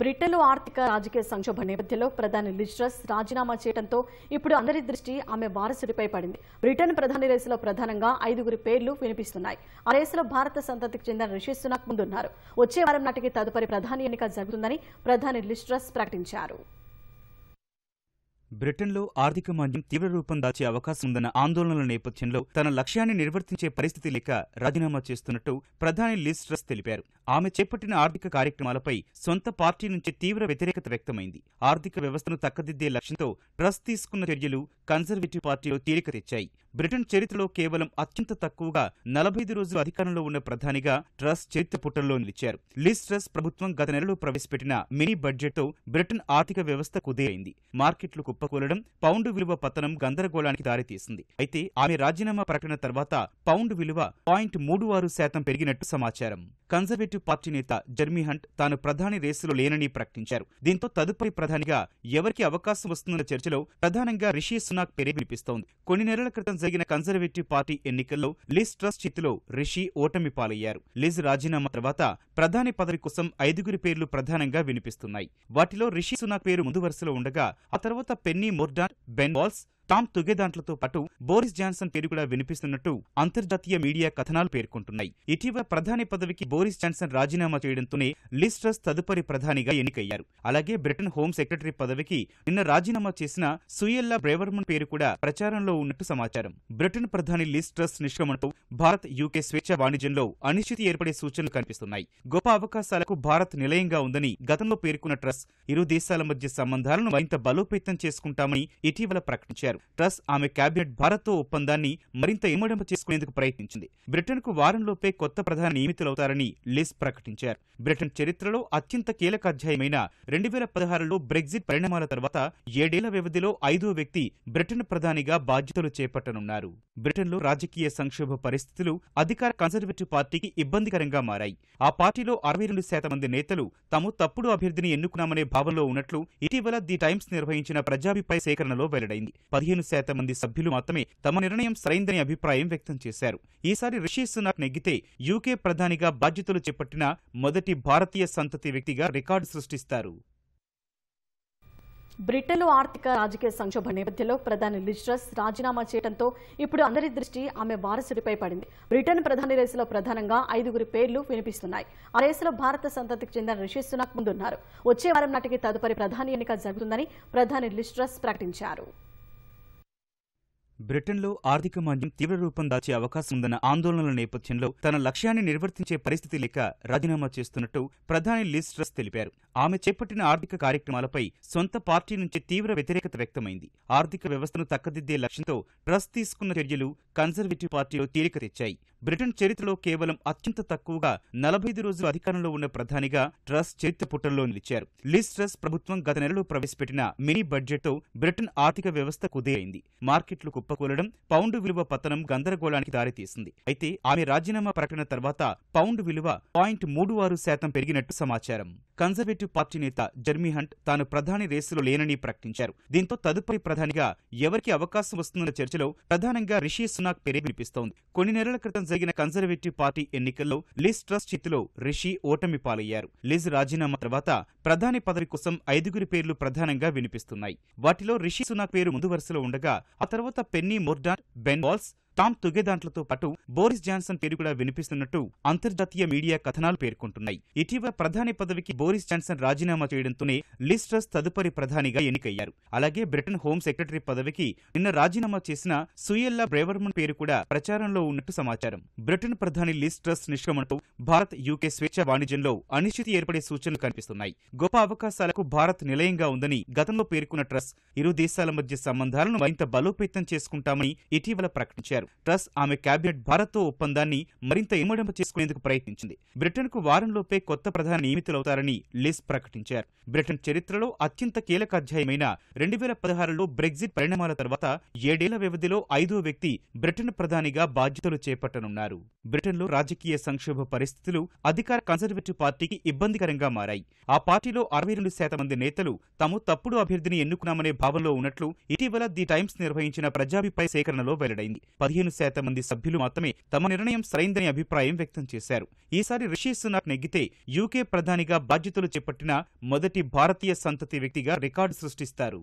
బ్రిటన్లో ఆర్థిక రాజకీయ సంక్షోభ నేపథ్యంలో ప్రధాని లిజ్రస్ రాజీనామా చేయడంతో ఇప్పుడు అందరి దృష్టి ఆమె వారసుడిపై పడింది బ్రిటన్ ప్రధాని రేసులో ప్రధానంగా ఐదుగురి పేర్లు వినిపిస్తున్నాయి ఆ రేసులో భారత సంతతికి చెందిన రిషి ముందున్నారు వచ్చే వారం నాటికి తదుపరి ప్రధాని ఎన్నిక జరుగుతుందని ప్రధాని లిజ్రస్ ప్రకటించారు బ్రిటన్లో ఆర్థిక మాంద్యం తీవ్ర రూపం దాచే అవకాశం ఉందన్న ఆందోళనల నేపథ్యంలో తన లక్ష్యాన్ని నిర్వర్తించే పరిస్థితి లేక రాజీనామా చేస్తున్నట్టు ప్రధాని లిస్ట్రస్ తెలిపారు ఆమె చేపట్టిన ఆర్థిక కార్యక్రమాలపై సొంత పార్టీ నుంచి తీవ్ర వ్యతిరేకత వ్యక్తమైంది ఆర్థిక వ్యవస్థను తక్కదిద్దే లక్ష్యంతో ట్రస్ తీసుకున్న చర్యలు కన్జర్వేటివ్ పార్టీలో తీరిక తెచ్చాయి బ్రిటన్ చరిత్రలో కేవలం అత్యంత తక్కువగా నలభై రోజులు అధికారంలో ఉన్న ప్రధానిగా ట్రస్ చరిత్ర పుట్టల్లో నిలిచారు లిస్ ట్రస్ ప్రభుత్వం గత నెలలో ప్రవేశపెట్టిన మినీ బడ్జెట్తో బ్రిటన్ ఆర్థిక వ్యవస్థ కుదేయింది మార్కెట్లు కుప్పకూలడం పౌండ్ విలువ పతనం గందరగోళానికి దారితీసింది అయితే ఆమె రాజీనామా ప్రకటన తర్వాత పౌండ్ విలువ పాయింట్ మూడు ఆరు శాతం పెరిగినట్టు సమాచారం కన్జర్వేటివ్ పార్టీ నేత జర్మీ హంట్ తాను ప్రధాని రేసులో లేనని ప్రకటించారు దీంతో తదుపరి ప్రధానిగా ఎవరికి అవకాశం వస్తుందన్న చర్చలో ప్రధానంగా రిషి సునాక్ పేరే వినిపిస్తోంది కొన్ని నెలల క్రితం జరిగిన కన్జర్వేటివ్ పార్టీ ఎన్నికల్లో లిజ్ ట్రస్ట్ చేతిలో రిషి ఓటమి పాలయ్యారు లిజ్ రాజీనామా తర్వాత ప్రధాని పదవి కోసం ఐదుగురి పేర్లు ప్రధానంగా వినిపిస్తున్నాయి వాటిలో రిషి సునాక్ పేరు ముందు వరుసలో ఉండగా ఆ తర్వాత Penny Mordaunt Ben Wallace Tom తుగే దాంట్లతో పాటు బోరిస్ జాన్సన్ పేరు కూడా వినిపిస్తున్నట్టు అంతర్జాతీయ మీడియా కథనాలు పేర్కొంటున్నాయి ఇటీవల ప్రధాని పదవికి బోరిస్ జాన్సన్ రాజీనామా చేయడంతోనే లిస్ట్రస్ తదుపరి ప్రధానిగా ఎన్నికయ్యారు అలాగే బ్రిటన్ హోం సెక్రటరీ పదవికి నిన్న రాజీనామా చేసిన సుయెల్లా బ్రేవర్మన్ పేరు కూడా ప్రచారంలో ఉన్నట్టు సమాచారం బ్రిటన్ ప్రధాని లిస్ట్రస్ నిష్క్రమణతో భారత్ యూకే స్వేచ్ఛ వాణిజ్యంలో అనిశ్చితి ఏర్పడే సూచనలు కనిపిస్తున్నాయి గొప్ప అవకాశాలకు భారత్ నిలయంగా ఉందని గతంలో పేర్కొన్న ట్రస్ ఇరు దేశాల మధ్య సంబంధాలను మరింత బలోపేతం చేసుకుంటామని ఇటీవల ప్రకటించారు చేశారు ట్రస్ ఆమె కేబినెట్ భారత్తో ఒప్పందాన్ని మరింత ఇమ్మడింప చేసుకునేందుకు ప్రయత్నించింది బ్రిటన్కు వారంలోపే కొత్త ప్రధాని నియమితులవుతారని లిస్ ప్రకటించారు బ్రిటన్ చరిత్రలో అత్యంత కీలక అధ్యాయమైన రెండు వేల పదహారులో బ్రెగ్జిట్ పరిణామాల తర్వాత ఏడేళ్ల వ్యవధిలో ఐదో వ్యక్తి బ్రిటన్ ప్రధానిగా బాధ్యతలు చేపట్టనున్నారు బ్రిటన్లో రాజకీయ సంక్షోభ పరిస్థితులు అధికార కన్సర్వేటివ్ పార్టీకి ఇబ్బందికరంగా మారాయి ఆ పార్టీలో అరవై రెండు శాతం మంది నేతలు తాము తప్పుడు అభ్యర్థిని ఎన్నుకున్నామనే భావంలో ఉన్నట్లు ఇటీవల ది టైమ్స్ నిర్వహించిన ప్రజాభిప్రాయ సేకరణలో వెల్లడైంది పదిహేను శాతం మంది సభ్యులు మాత్రమే తమ నిర్ణయం సరైందని అభిప్రాయం వ్యక్తం చేశారు ఈసారి రిషి సునాక్ నెగ్గితే యూకే ప్రధానిగా బాధ్యతలు చేపట్టిన మొదటి భారతీయ సంతతి వ్యక్తిగా రికార్డు సృష్టిస్తారు బ్రిటన్లో ఆర్థిక రాజకీయ సంక్షోభ నేపథ్యంలో ప్రధాని లిజ్రస్ రాజీనామా చేయడంతో ఇప్పుడు అందరి దృష్టి ఆమె వారసుడిపై పడింది బ్రిటన్ ప్రధాని రేసులో ప్రధానంగా ఐదుగురి పేర్లు వినిపిస్తున్నాయి ఆ రేసులో భారత సంతతికి చెందిన రిషి సునాక్ ముందున్నారు వచ్చే వారం నాటికి తదుపరి ప్రధాని ఎన్నిక జరుగుతుందని ప్రధాని లిజ్రస్ ప్రకటించారు బ్రిటన్లో ఆర్థిక మాంద్యం తీవ్ర రూపం దాచే అవకాశం ఉందన్న ఆందోళనల నేపథ్యంలో తన లక్ష్యాన్ని నిర్వర్తించే పరిస్థితి లేక రాజీనామా చేస్తున్నట్టు ప్రధాని లిస్ట్రస్ ట్రస్ తెలిపారు ఆమె చేపట్టిన ఆర్థిక కార్యక్రమాలపై సొంత పార్టీ నుంచి తీవ్ర వ్యతిరేకత వ్యక్తమైంది ఆర్థిక వ్యవస్థను తక్కదిద్దే లక్ష్యంతో ట్రస్ తీసుకున్న చర్యలు కన్జర్వేటివ్ పార్టీలో తీరిక తెచ్చాయి బ్రిటన్ చరిత్రలో కేవలం అత్యంత తక్కువగా నలభై ఐదు రోజులు అధికారంలో ఉన్న ప్రధానిగా ట్రస్ చరిత్ర పుట్టల్లో నిలిచారు లిస్ ట్రస్ ప్రభుత్వం గత నెలలో ప్రవేశపెట్టిన మినీ బడ్జెట్తో బ్రిటన్ ఆర్థిక వ్యవస్థ కుదేయింది మార్కెట్లు కుప్పకూలడం పౌండ్ విలువ పతనం గందరగోళానికి దారితీసింది అయితే ఆమె రాజీనామా ప్రకటన తర్వాత పౌండ్ విలువ పాయింట్ మూడు ఆరు శాతం పెరిగినట్టు సమాచారం కన్జర్వేటివ్ పార్టీ నేత జర్మీ హంట్ తాను ప్రధాని రేసులో లేనని ప్రకటించారు దీంతో తదుపరి ప్రధానిగా ఎవరికి అవకాశం వస్తుందన్న చర్చలో ప్రధానంగా రిషి సునాక్ పేరే వినిపిస్తోంది కొన్ని నెలల క్రితం జరిగిన కన్జర్వేటివ్ పార్టీ ఎన్నికల్లో లిజ్ ట్రస్ట్ చేతిలో రిషి ఓటమి పాలయ్యారు లిజ్ రాజీనామా తర్వాత ప్రధాని పదవి కోసం ఐదుగురి పేర్లు ప్రధానంగా వినిపిస్తున్నాయి వాటిలో రిషి సునాక్ పేరు ముందు వరుసలో ఉండగా ఆ తర్వాత Penny Mordaunt Ben Wallace Tom తుగే దాంట్లతో పాటు బోరిస్ జాన్సన్ పేరు కూడా వినిపిస్తున్నట్టు అంతర్జాతీయ మీడియా కథనాలు పేర్కొంటున్నాయి ఇటీవల ప్రధాని పదవికి బోరిస్ జాన్సన్ రాజీనామా చేయడంతోనే లిస్ట్రస్ తదుపరి ప్రధానిగా ఎన్నికయ్యారు అలాగే బ్రిటన్ హోం సెక్రటరీ పదవికి నిన్న రాజీనామా చేసిన సుయెల్లా బ్రేవర్మన్ పేరు కూడా ప్రచారంలో ఉన్నట్టు సమాచారం బ్రిటన్ ప్రధాని లిస్ట్రస్ నిష్క్రమణతో భారత్ యూకే స్వేచ్ఛ వాణిజ్యంలో అనిశ్చితి ఏర్పడే సూచనలు కనిపిస్తున్నాయి గొప్ప అవకాశాలకు భారత్ నిలయంగా ఉందని గతంలో పేర్కొన్న ట్రస్ ఇరు దేశాల మధ్య సంబంధాలను మరింత బలోపేతం చేసుకుంటామని ఇటీవల ప్రకటించారు చేశారు ట్రస్ ఆమె కేబినెట్ భారత్తో ఒప్పందాన్ని మరింత ఇమ్మడింపు చేసుకునేందుకు ప్రయత్నించింది బ్రిటన్కు వారంలోపే కొత్త ప్రధాని నియమితులవుతారని లిస్ ప్రకటించారు బ్రిటన్ చరిత్రలో అత్యంత కీలక అధ్యాయమైన రెండు వేల పదహారులో బ్రెగ్జిట్ పరిణామాల తర్వాత ఏడేళ్ల వ్యవధిలో ఐదో వ్యక్తి బ్రిటన్ ప్రధానిగా బాధ్యతలు చేపట్టనున్నారు బ్రిటన్లో రాజకీయ సంక్షోభ పరిస్థితులు అధికార కన్సర్వేటివ్ పార్టీకి ఇబ్బందికరంగా మారాయి ఆ పార్టీలో అరవై రెండు శాతం మంది నేతలు తాము తప్పుడు అభ్యర్థిని ఎన్నుకున్నామనే భావంలో ఉన్నట్లు ఇటీవల ది టైమ్స్ నిర్వహించిన ప్రజాభిప్రాయ సేకరణలో వెల్లడైంది పదిహేను శాతం మంది సభ్యులు మాత్రమే తమ నిర్ణయం సరైందని అభిప్రాయం వ్యక్తం చేశారు ఈసారి రిషి సునాక్ నెగ్గితే యూకే ప్రధానిగా బాధ్యతలు చేపట్టిన మొదటి భారతీయ సంతతి వ్యక్తిగా రికార్డు సృష్టిస్తారు